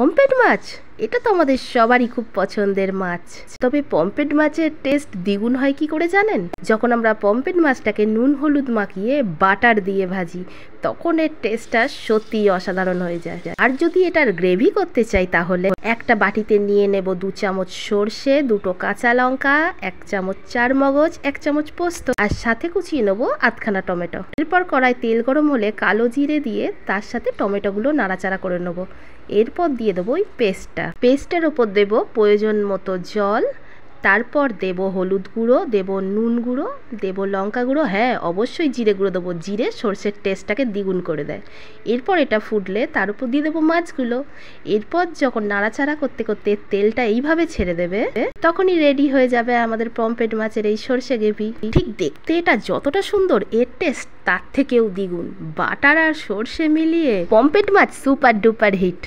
পম্পেট মাছ এটা তো আমাদের সবারই খুব পছন্দের মাছ তবে পম্পেট মাছের টেস্ট দ্বিগুণ হয় কি করে জানেন যখন আমরা পম্পেট মাছটাকে নুন হলুদ মাখিয়ে বাটার দিয়ে ভাজি তখন এর টেস্টটা সত্যিই অসাধারণ হয়ে যায় আর যদি এটার গ্রেভি করতে চাই তাহলে একটা বাটিতে নিয়ে নেব দু চামচ সর্ষে দুটো কাঁচা লঙ্কা এক চামচ চার মগজ এক চামচ পোস্ত আর সাথে কুচিয়ে নেবো আধখানা টমেটো এরপর কড়াই তেল গরম হলে কালো জিরে দিয়ে তার সাথে টমেটোগুলো নাড়াচাড়া করে নেবো এরপর দিয়ে দেবো ওই পেস্টটা পেস্টটা পেস্টটার ওপর দেব প্রয়োজন মতো জল তারপর দেব হলুদ গুঁড়ো দেব নুন গুঁড়ো দেব লঙ্কা গুঁড়ো হ্যাঁ অবশ্যই জিরে গুঁড়ো দেবো জিরে সর্ষের টেস্টটাকে দ্বিগুণ করে দেয় এরপর এটা ফুটলে তার উপর দিয়ে দেবো মাছগুলো এরপর যখন নাড়াচাড়া করতে করতে তেলটা এইভাবে ছেড়ে দেবে তখনই রেডি হয়ে যাবে আমাদের পম্পেট মাছের এই সর্ষে গেভি ঠিক দেখতে এটা যতটা সুন্দর এর টেস্ট তার থেকেও দ্বিগুণ বাটার আর সর্ষে মিলিয়ে পম্পেট মাছ সুপার ডুপার হিট